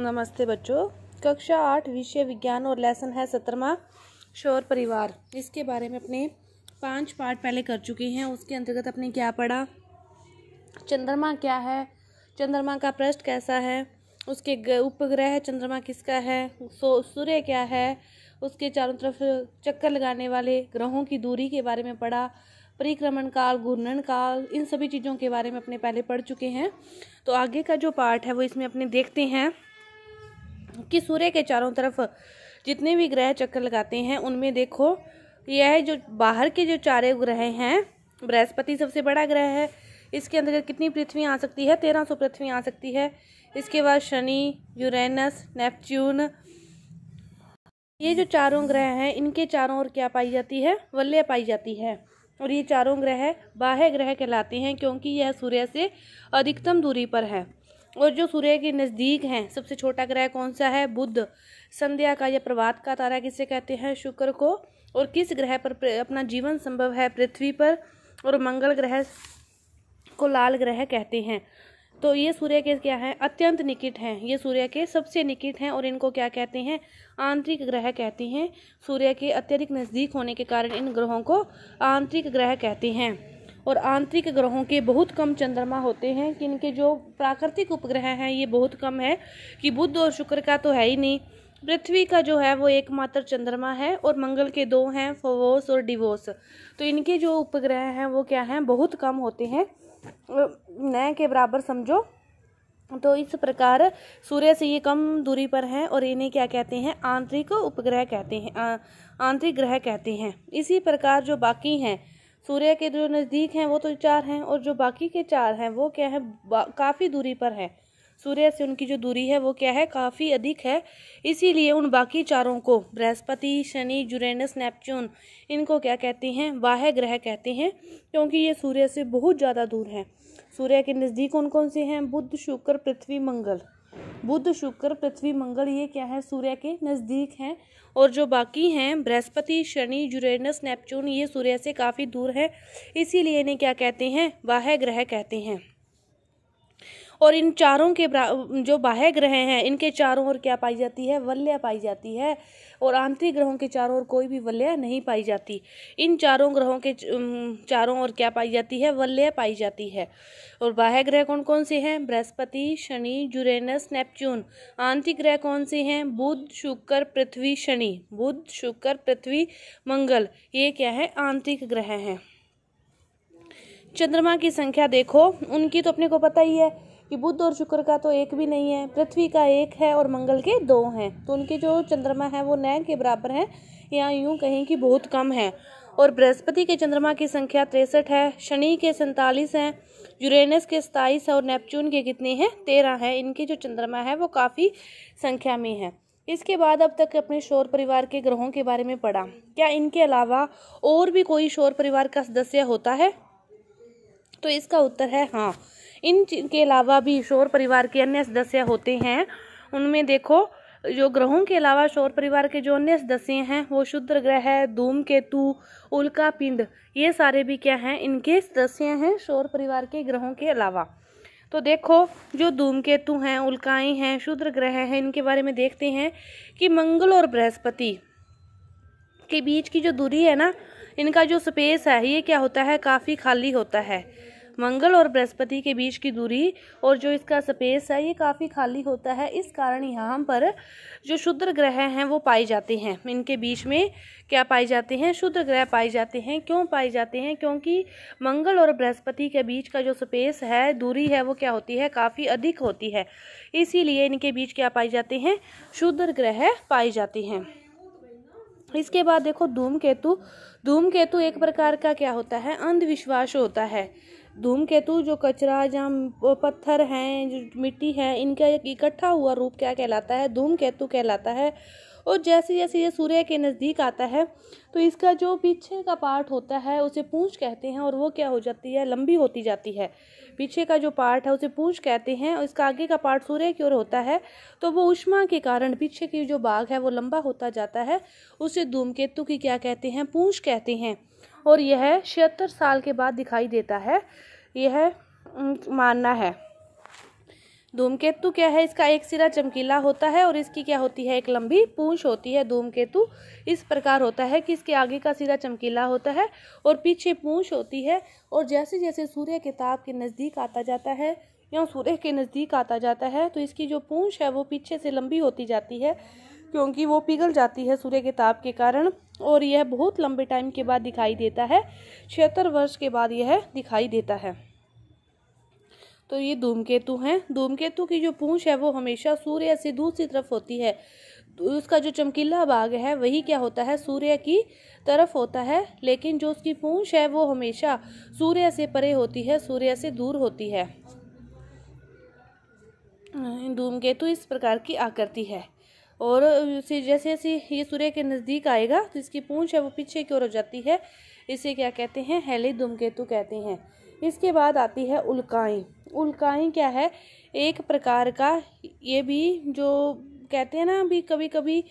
नमस्ते बच्चों कक्षा आठ विषय विज्ञान और लेसन है सत्रमा शोर परिवार इसके बारे में अपने पांच पार्ट पहले कर चुके हैं उसके अंतर्गत अपने क्या पढ़ा चंद्रमा क्या है चंद्रमा का पृष्ठ कैसा है उसके उपग्रह चंद्रमा किसका है सो सूर्य क्या है उसके चारों तरफ चक्कर लगाने वाले ग्रहों की दूरी के बारे में पढ़ा परिक्रमण काल घूर्णन काल इन सभी चीज़ों के बारे में अपने पहले पढ़ चुके हैं तो आगे का जो पार्ट है वो इसमें अपने देखते हैं कि सूर्य के चारों तरफ जितने भी ग्रह चक्कर लगाते हैं उनमें देखो यह जो बाहर के जो चारे ग्रह हैं बृहस्पति सबसे बड़ा ग्रह है इसके अंतर्गत कितनी पृथ्वी आ सकती है तेरह सौ पृथ्वी आ सकती है इसके बाद शनि यूरेनस नेपच्यून ये जो चारों ग्रह हैं इनके चारों ओर क्या पाई जाती है वल्ले पाई जाती है और ये चारों ग्रह बाह्य ग्रह कहलाते हैं क्योंकि यह सूर्य से अधिकतम दूरी पर है और जो सूर्य के नज़दीक हैं सबसे छोटा ग्रह कौन सा है बुध संध्या का या प्रभात का तारा किसे कहते हैं शुक्र को और किस ग्रह पर अपना जीवन संभव है पृथ्वी पर और मंगल ग्रह को लाल ग्रह कहते हैं तो ये सूर्य के क्या है अत्यंत निकट हैं ये सूर्य के सबसे निकट हैं और इनको क्या कहते हैं आंतरिक ग्रह कहते हैं सूर्य के अत्यधिक नज़दीक होने के कारण इन ग्रहों को आंतरिक ग्रह कहते हैं और आंतरिक ग्रहों के बहुत कम चंद्रमा होते हैं कि इनके जो प्राकृतिक उपग्रह हैं ये बहुत कम है कि बुध और शुक्र का तो है ही नहीं पृथ्वी का जो है वो एकमात्र चंद्रमा है और मंगल के दो हैं फवोस और डिवोस तो इनके जो उपग्रह हैं वो क्या हैं बहुत कम होते हैं न के बराबर समझो तो इस प्रकार सूर्य से ये कम दूरी पर हैं और इन्हें क्या कहते हैं आंतरिक उपग्रह कहते हैं आंतरिक ग्रह कहते हैं इसी प्रकार जो बाकी हैं सूर्य के जो नज़दीक हैं वो तो चार हैं और जो बाकी के चार हैं वो क्या है काफ़ी दूरी पर हैं सूर्य से उनकी जो दूरी है वो क्या है काफ़ी अधिक है इसीलिए उन बाकी चारों को बृहस्पति शनि जुरेनस नेपच्यून इनको क्या कहते हैं वाह ग्रह कहते हैं क्योंकि ये सूर्य से बहुत ज़्यादा दूर हैं सूर्य के नज़दीक कौन कौन से हैं बुध शुक्र पृथ्वी मंगल बुध शुक्र पृथ्वी मंगल ये क्या है सूर्य के नज़दीक हैं और जो बाकी हैं बृहस्पति शनि यूरेनस नेपच्यून ये सूर्य से काफ़ी दूर है इसीलिए इन्हें क्या कहते हैं वाह ग्रह कहते हैं और इन चारों के जो बाह्य ग्रह हैं इनके चारों ओर क्या पाई जाती है वल्य पाई जाती है और आंतरिक ग्रहों के चारों ओर कोई भी वल्य नहीं पाई जाती इन चारों ग्रहों के चारों ओर क्या पाई जाती है वल्य पाई जाती है और बाह्य ग्रह कौन कौन से हैं बृहस्पति शनि जुरेनस नेपच्यून आंतरिक ग्रह कौन से हैं बुध शुक्र पृथ्वी शनि बुध शुक्र पृथ्वी मंगल ये क्या है आंतरिक ग्रह हैं चंद्रमा की संख्या देखो उनकी तो अपने को पता ही है कि बुध और शुक्र का तो एक भी नहीं है पृथ्वी का एक है और मंगल के दो हैं तो उनके जो चंद्रमा है वो नैन के बराबर हैं या यूं कहें कि बहुत कम है और बृहस्पति के चंद्रमा की संख्या तिरसठ है शनि के सैंतालीस हैं यूरेनस के सताईस है और नेपच्यून के कितने हैं तेरह हैं इनके जो चंद्रमा है वो काफ़ी संख्या में है इसके बाद अब तक अपने शोर परिवार के ग्रहों के बारे में पढ़ा क्या इनके अलावा और भी कोई शोर परिवार का सदस्य होता है तो इसका उत्तर है हाँ इन के अलावा भी शोर परिवार के अन्य सदस्य होते हैं उनमें देखो जो ग्रहों के अलावा शोर परिवार के जो अन्य सदस्य हैं वो शुद्र ग्रह धूम केतु उल्का पिंड ये सारे भी क्या हैं इनके सदस्य हैं शोर परिवार के ग्रहों के अलावा तो देखो जो धूमकेतु हैं उल्काएं हैं शुद्र ग्रह हैं इनके बारे में देखते हैं कि मंगल और बृहस्पति के बीच की जो दूरी है ना इनका जो स्पेस है ये क्या होता है काफ़ी खाली होता है मंगल और बृहस्पति के बीच की दूरी और जो इसका स्पेस है ये काफ़ी खाली होता है इस कारण यहाँ पर जो शुद्र ग्रह हैं वो पाए जाते हैं इनके बीच में क्या पाए जाते हैं शुद्र ग्रह पाए जाते हैं क्यों पाए जाते हैं क्योंकि मंगल और बृहस्पति के बीच का जो स्पेस है दूरी है वो क्या होती है काफ़ी अधिक होती है इसीलिए इनके बीच क्या पाए जाते हैं शुद्र ग्रह पाए जाते हैं इसके बाद देखो धूम केतु धूम केतु एक प्रकार का क्या होता है अंधविश्वास होता है धूमकेतु जो कचरा जहाँ पत्थर हैं जो मिट्टी है इनका एक इकट्ठा हुआ रूप क्या कहलाता है धूमकेतु कहलाता है और जैसे जैसे ये सूर्य के नज़दीक आता है तो इसका जो पीछे का पार्ट होता है उसे पूंछ कहते हैं और वो क्या हो जाती है लंबी होती जाती है पीछे का जो पार्ट है उसे पूंछ कहते हैं और इसका आगे का पार्ट सूर्य की ओर होता है तो वो उष्मा के कारण पीछे की जो बाघ है वो लंबा होता जाता है उसे धूमकेतु की क्या कहते हैं पूंछ कहते हैं और यह छिहत्तर साल के बाद दिखाई देता है यह मानना है धूमकेतु क्या है इसका एक सिरा चमकीला होता है और इसकी क्या होती है एक लंबी पूंछ होती है धूमकेतु इस प्रकार होता है कि इसके आगे का सिरा चमकीला होता है और पीछे पूंछ होती है और जैसे जैसे सूर्य के ताप के नज़दीक आता जाता है या सूर्य के नज़दीक आता जाता है तो इसकी जो पूंछ है वो पीछे से लंबी होती जाती है क्योंकि वो पिघल जाती है सूर्य के ताप के कारण और यह बहुत लंबे टाइम के बाद दिखाई देता है छिहत्तर वर्ष के बाद यह दिखाई देता है तो ये धूमकेतु हैं धूमकेतु की जो पूंछ है वो हमेशा सूर्य से दूसरी तरफ होती है तो उसका जो चमकीला भाग है वही क्या होता है सूर्य की तरफ होता है लेकिन जो उसकी पूंछ है वो हमेशा सूर्य से परे होती है सूर्य से दूर होती है धूमकेतु इस प्रकार की आकृति है और जैसे जैसे ये सूर्य के नज़दीक आएगा तो इसकी पूंछ है वो पीछे की ओर हो जाती है इसे क्या कहते हैं हेली धूमकेतु कहते हैं इसके बाद आती है उल्काएँ उल्काएँ क्या है एक प्रकार का ये भी जो कहते हैं ना भी कभी कभी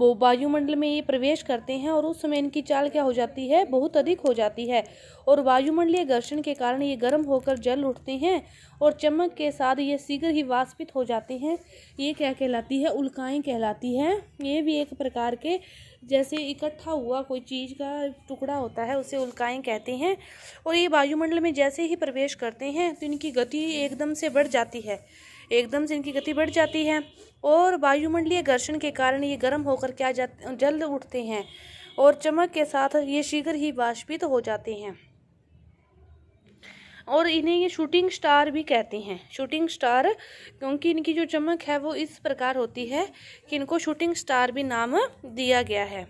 वो वायुमंडल में ये प्रवेश करते हैं और उस समय इनकी चाल क्या हो जाती है बहुत अधिक हो जाती है और वायुमंडलीय घर्षण के कारण ये गर्म होकर जल उठते हैं और चमक के साथ ये शीघ्र ही वाष्पित हो जाते हैं ये क्या कहलाती है उल्काएँ कहलाती हैं ये भी एक प्रकार के जैसे इकट्ठा हुआ कोई चीज़ का टुकड़ा होता है उसे उल्काएँ कहते हैं और ये वायुमंडल में जैसे ही प्रवेश करते हैं तो इनकी गति एकदम से बढ़ जाती है एकदम से इनकी गति बढ़ जाती है और वायुमंडलीय घर्षण के कारण ये गर्म होकर क्या जाते जल्द उठते हैं और चमक के साथ ये शीघ्र ही बाष्पित तो हो जाते हैं और इन्हें ये शूटिंग स्टार भी कहते हैं शूटिंग स्टार क्योंकि इनकी जो चमक है वो इस प्रकार होती है कि इनको शूटिंग स्टार भी नाम दिया गया है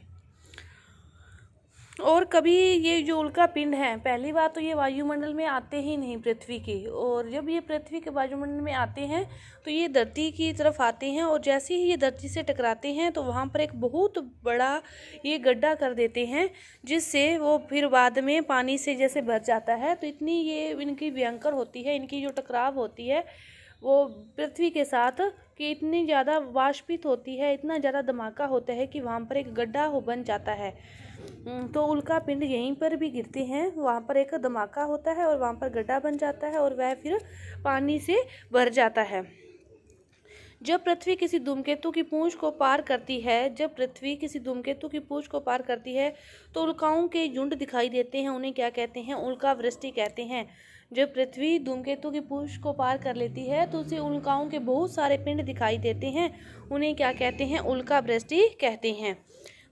और कभी ये जो उल्का पिंड है पहली बात तो ये वायुमंडल में आते ही नहीं पृथ्वी के और जब ये पृथ्वी के वायुमंडल में आते हैं तो ये धरती की तरफ आते हैं और जैसे ही ये धरती से टकराते हैं तो वहाँ पर एक बहुत बड़ा ये गड्ढा कर देते हैं जिससे वो फिर बाद में पानी से जैसे भर जाता है तो इतनी ये इनकी भयंकर होती है इनकी जो टकराव होती है वो पृथ्वी के साथ कि इतनी ज़्यादा वाष्पित होती है इतना ज़्यादा धमाका होता है कि वहाँ पर एक गड्ढा हो बन जाता है तो उल्का पिंड यहीं पर भी गिरते हैं वहाँ पर एक धमाका होता है और वहाँ पर गड्ढा बन जाता है और वह फिर पानी से भर जाता है जब पृथ्वी किसी धूमकेतु की पूंछ को पार करती है जब पृथ्वी किसी धूमकेतु की पूंछ को पार करती है तो उल्काओं के झुंड दिखाई देते हैं उन्हें क्या कहते हैं उल्का वृष्टि कहते हैं जब पृथ्वी धूमकेतु की पूंछ को पार कर लेती है तो उसे उल्काओं के बहुत सारे पिंड दिखाई देते हैं उन्हें क्या कहते हैं उल्का वृष्टि कहते हैं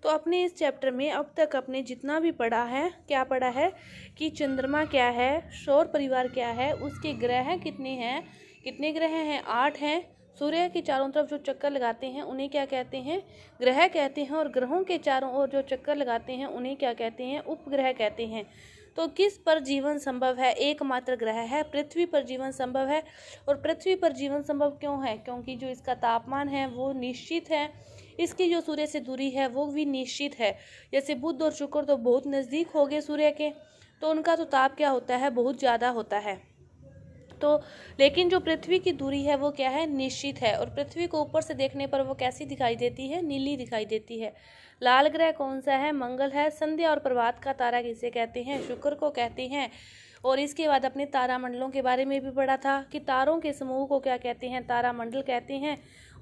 तो अपने इस चैप्टर में अब तक अपने जितना भी पढ़ा है क्या पढ़ा है कि चंद्रमा क्या है शौर परिवार क्या है उसके ग्रह कितने हैं कितने ग्रह हैं आठ हैं सूर्य के चारों तरफ जो चक्कर लगाते हैं उन्हें क्या कहते हैं ग्रह कहते हैं और ग्रहों के चारों ओर जो चक्कर लगाते हैं उन्हें क्या कहते हैं उपग्रह कहते हैं तो किस पर जीवन संभव है एकमात्र ग्रह है पृथ्वी पर जीवन संभव है और पृथ्वी पर जीवन संभव क्यों है क्योंकि जो इसका तापमान है वो निश्चित है इसकी जो सूर्य से दूरी है वो भी निश्चित है जैसे बुध और शुक्र तो बहुत नज़दीक हो गए सूर्य के तो उनका तो ताप क्या होता है बहुत ज़्यादा होता है तो लेकिन जो पृथ्वी की दूरी है वो क्या है निश्चित है और पृथ्वी को ऊपर से देखने पर वो कैसी दिखाई देती है नीली दिखाई देती है लाल ग्रह कौन सा है मंगल है संध्या और प्रभात का तारा किसे कहते हैं शुक्र को कहते हैं और इसके बाद अपने तारामंडलों के बारे में भी पढ़ा था कि तारों के समूह को क्या कहते हैं तारामंडल कहते हैं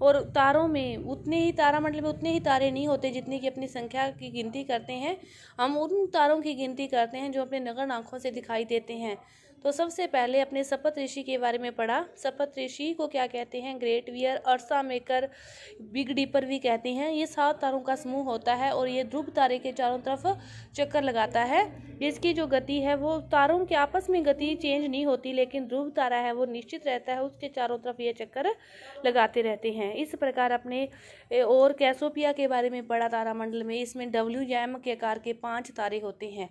और तारों में उतने ही तारामंडल में उतने ही तारे नहीं होते जितने की अपनी संख्या की गिनती करते हैं हम उन तारों की गिनती करते हैं जो अपने नगर आँखों से दिखाई देते हैं तो सबसे पहले अपने सपत ऋषि के बारे में पढ़ा सपत ऋषि को क्या कहते हैं Great Bear Ursa Major Big Dipper भी कहते हैं ये सात तारों का समूह होता है और ये ध्रुव तारे के चारों तरफ चक्कर लगाता है इसकी जो गति है वो तारों के आपस में गति चेंज नहीं होती लेकिन ध्रुव तारा है वो निश्चित रहता है उसके चारों तरफ ये चक्कर लगाते रहते हैं इस प्रकार अपने और कैसोपिया के बारे में पढ़ा तारामंडल में इसमें डब्ल्यू एम के आकार के पाँच तारे होते हैं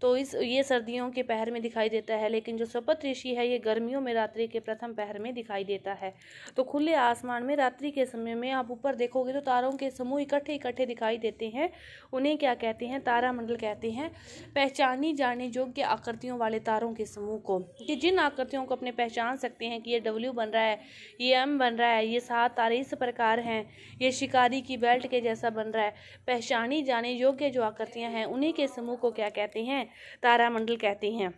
तो इस ये सर्दियों के पहर में दिखाई देता है लेकिन जो शपथ ऋषि है ये गर्मियों में रात्रि के प्रथम पहर में दिखाई देता है तो खुले आसमान में रात्रि के समय में आप ऊपर देखोगे तो तारों के समूह इकट्ठे इकट्ठे दिखाई देते हैं उन्हें क्या कहते हैं तारामंडल कहते हैं पहचानी जाने योग्य आकृतियों वाले तारों के समूह को कि जिन आकृतियों को अपने पहचान सकते हैं कि ये डब्ल्यू बन रहा है ये एम बन रहा है ये सात तारे इस प्रकार हैं ये शिकारी की बेल्ट के जैसा बन रहा है पहचानी जाने योग्य जो आकृतियाँ हैं उन्हीं के समूह को क्या कहते हैं हैं तारामंडल कहते हैं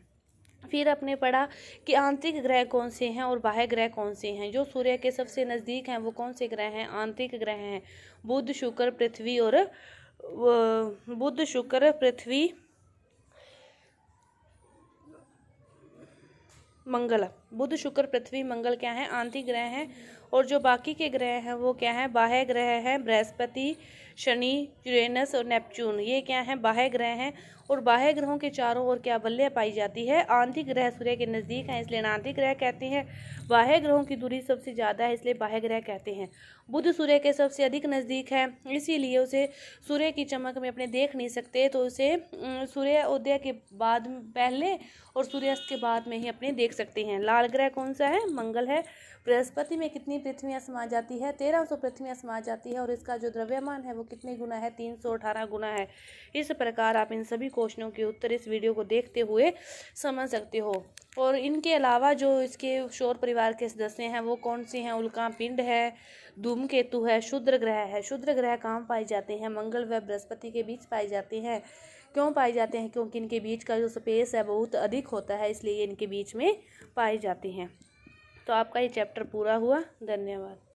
फिर आपने पढ़ा कि आंतरिक ग्रह कौन से हैं और बाह्य ग्रह कौन से हैं जो सूर्य के सबसे नज़दीक हैं वो कौन से ग्रह हैं आंतरिक ग्रह हैं बुध शुक्र पृथ्वी और बुध शुक्र पृथ्वी मंगल बुध शुक्र पृथ्वी मंगल क्या है आंधी ग्रह हैं और जो बाकी के ग्रह हैं वो क्या है बाह्य ग्रह हैं बृहस्पति शनि यूरेनस और नेपच्यून ये क्या है बाह्य ग्रह हैं और बाह्य ग्रहों के चारों ओर क्या बल्ले पाई जाती है आंधी ग्रह सूर्य के नज़दीक हैं इसलिए आंधी ग्रह कहते हैं बाह्य ग्रहों की दूरी सबसे ज़्यादा है इसलिए बाह्य ग्रह कहते हैं बुध सूर्य के सबसे अधिक नज़दीक है इसीलिए उसे सूर्य की चमक में अपने देख नहीं सकते तो उसे सूर्योदय के बाद पहले और सूर्यास्त के बाद में ही अपने देख सकते हैं ला लाल ग्रह कौन सा है मंगल है बृहस्पति में कितनी पृथ्वियाँ समा जाती है तेरह सौ पृथ्वियाँ समा जाती है और इसका जो द्रव्यमान है वो कितने गुना है तीन सौ अठारह गुना है इस प्रकार आप इन सभी क्वेश्चनों के उत्तर इस वीडियो को देखते हुए समझ सकते हो और इनके अलावा जो इसके शोर परिवार के सदस्य हैं वो कौन से हैं उल्का पिंड है धूमकेतु है शुद्र ग्रह है शुद्र ग्रह कहाँ पाए जाते हैं मंगल व बृहस्पति के बीच पाए जाते हैं क्यों पाए जाते हैं क्योंकि इनके बीच का जो स्पेस है बहुत अधिक होता है इसलिए इनके बीच में पाए जाते हैं तो आपका ये चैप्टर पूरा हुआ धन्यवाद